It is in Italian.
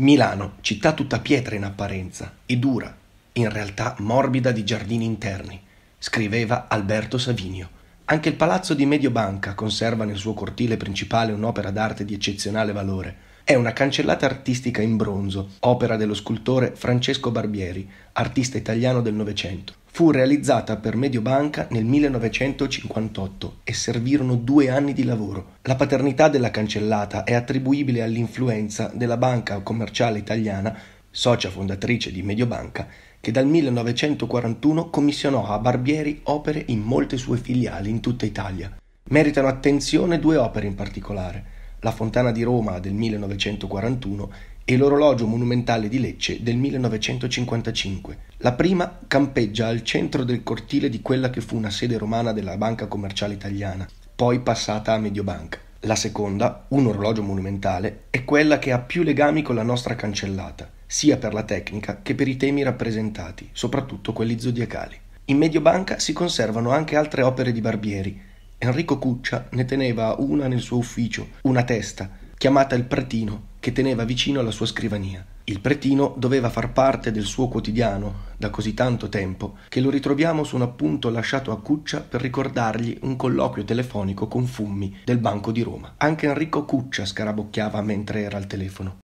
Milano, città tutta pietra in apparenza e dura, in realtà morbida di giardini interni, scriveva Alberto Savinio. Anche il palazzo di Mediobanca conserva nel suo cortile principale un'opera d'arte di eccezionale valore. È una cancellata artistica in bronzo, opera dello scultore Francesco Barbieri, artista italiano del Novecento fu realizzata per Mediobanca nel 1958 e servirono due anni di lavoro. La paternità della cancellata è attribuibile all'influenza della Banca Commerciale Italiana, socia fondatrice di Mediobanca, che dal 1941 commissionò a Barbieri opere in molte sue filiali in tutta Italia. Meritano attenzione due opere in particolare, la Fontana di Roma del 1941 e l'orologio monumentale di Lecce del 1955. La prima campeggia al centro del cortile di quella che fu una sede romana della Banca Commerciale Italiana, poi passata a Mediobanca. La seconda, un orologio monumentale, è quella che ha più legami con la nostra cancellata, sia per la tecnica che per i temi rappresentati, soprattutto quelli zodiacali. In Mediobanca si conservano anche altre opere di barbieri. Enrico Cuccia ne teneva una nel suo ufficio, una testa, chiamata il Pretino, che teneva vicino alla sua scrivania. Il pretino doveva far parte del suo quotidiano da così tanto tempo che lo ritroviamo su un appunto lasciato a Cuccia per ricordargli un colloquio telefonico con Fummi del Banco di Roma. Anche Enrico Cuccia scarabocchiava mentre era al telefono.